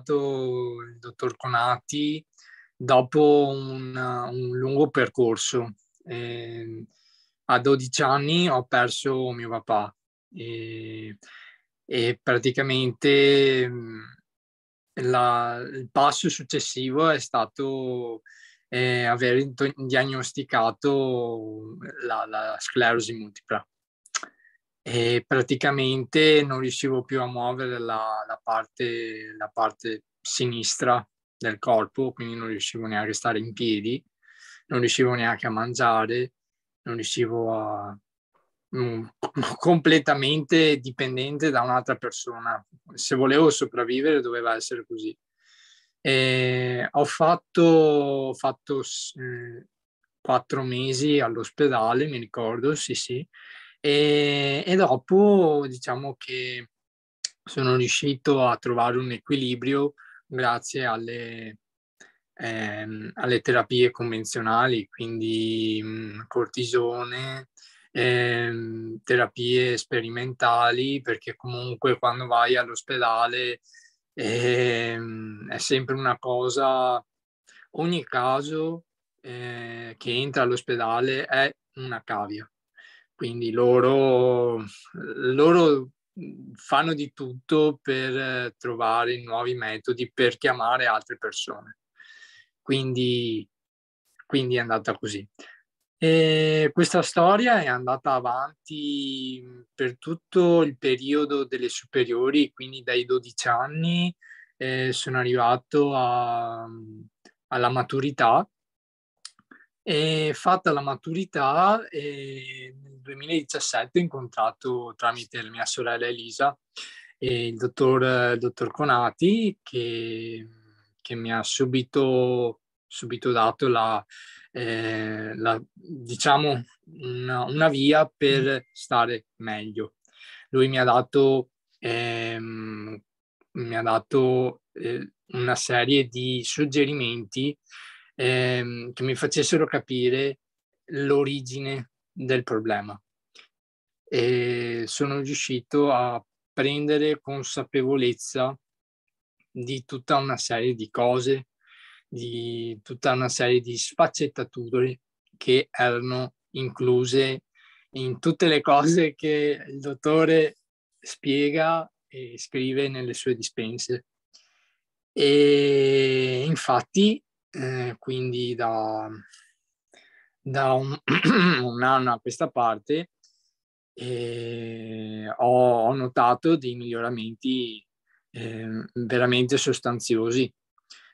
stato il dottor Conati dopo un, un lungo percorso. Eh, a 12 anni ho perso mio papà e, e praticamente la, il passo successivo è stato eh, aver diagnosticato la, la sclerosi multipla e praticamente non riuscivo più a muovere la, la, parte, la parte sinistra del corpo, quindi non riuscivo neanche a stare in piedi, non riuscivo neanche a mangiare, non riuscivo a, mm, completamente dipendente da un'altra persona. Se volevo sopravvivere doveva essere così. E ho fatto, ho fatto eh, quattro mesi all'ospedale, mi ricordo, sì sì, e, e dopo diciamo che sono riuscito a trovare un equilibrio grazie alle, ehm, alle terapie convenzionali, quindi mh, cortisone, ehm, terapie sperimentali, perché comunque quando vai all'ospedale ehm, è sempre una cosa, ogni caso eh, che entra all'ospedale è una cavia. Quindi loro, loro mhmm, fanno di tutto per eh, trovare nuovi metodi per chiamare altre persone. Quindi, quindi è andata così. E questa storia è andata avanti mhmm, per tutto il periodo delle superiori, quindi dai 12 anni eh, sono arrivato a, mhmm, alla maturità. E fatta la maturità, eh, 2017 ho incontrato tramite la mia sorella Elisa e il dottor, il dottor Conati che, che, mi ha subito, subito dato la, eh, la, diciamo una, una, via per mm. stare meglio. Lui mi ha dato, ehm, mi ha dato eh, una serie di suggerimenti ehm, che mi facessero capire l'origine del problema e sono riuscito a prendere consapevolezza di tutta una serie di cose, di tutta una serie di sfaccettature che erano incluse in tutte le cose mm. che il dottore spiega e scrive nelle sue dispense. E infatti, eh, quindi da, da un, un, anno a questa parte eh, ho, ho, notato dei miglioramenti eh, veramente sostanziosi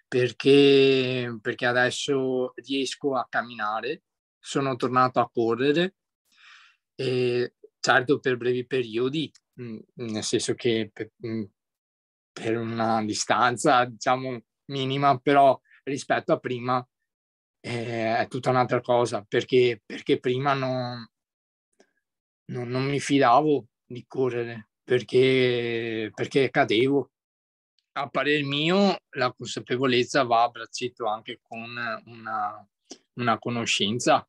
perché, perché, adesso riesco a camminare, sono tornato a correre, e certo per brevi periodi, mh, mm, nel senso che per, mh, mm, per una distanza diciamo minima, però rispetto a prima eh, è tutta un'altra cosa perché, perché prima non, non, non, mi fidavo di correre perché, perché cadevo. A parer mio la consapevolezza va a braccetto anche con una, una conoscenza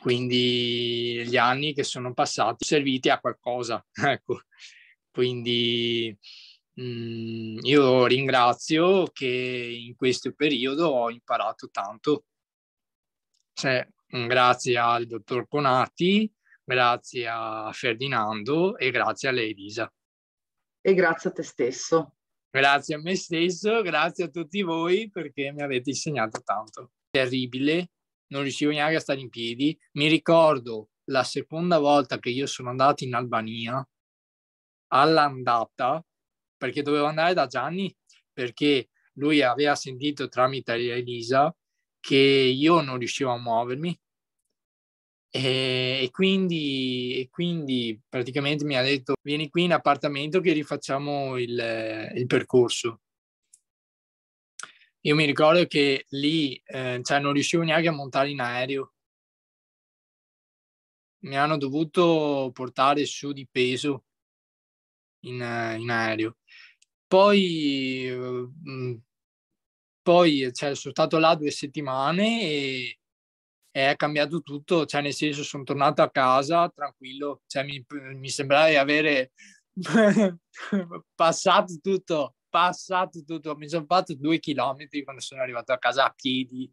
quindi gli anni che sono passati sono serviti a qualcosa, ecco. Quindi Mm, io ringrazio che in questo periodo ho imparato tanto. Cioè, mm, grazie al dottor Conati, grazie a Ferdinando e grazie a lei, Elisa. E grazie a te stesso. Grazie a me stesso, grazie a tutti voi perché mi avete insegnato tanto. Terribile, non riuscivo neanche a stare in piedi. Mi ricordo la seconda volta che io sono andato in Albania, all'andata, perché dovevo andare da Gianni, perché lui aveva sentito tramite Elisa che io non riuscivo a muovermi e quindi, e quindi praticamente mi ha detto vieni qui in appartamento che rifacciamo il, il percorso. Io mi ricordo che lì eh, cioè non riuscivo neanche a montare in aereo. Mi hanno dovuto portare su di peso in, eh, in aereo poi, mm, poi cioè, sono stato là due settimane e, è cambiato tutto, cioè, nel senso sono tornato a casa tranquillo, cioè, mi, mi sembrava di avere passato tutto, passato tutto, mi sono fatto due chilometri quando sono arrivato a casa a piedi,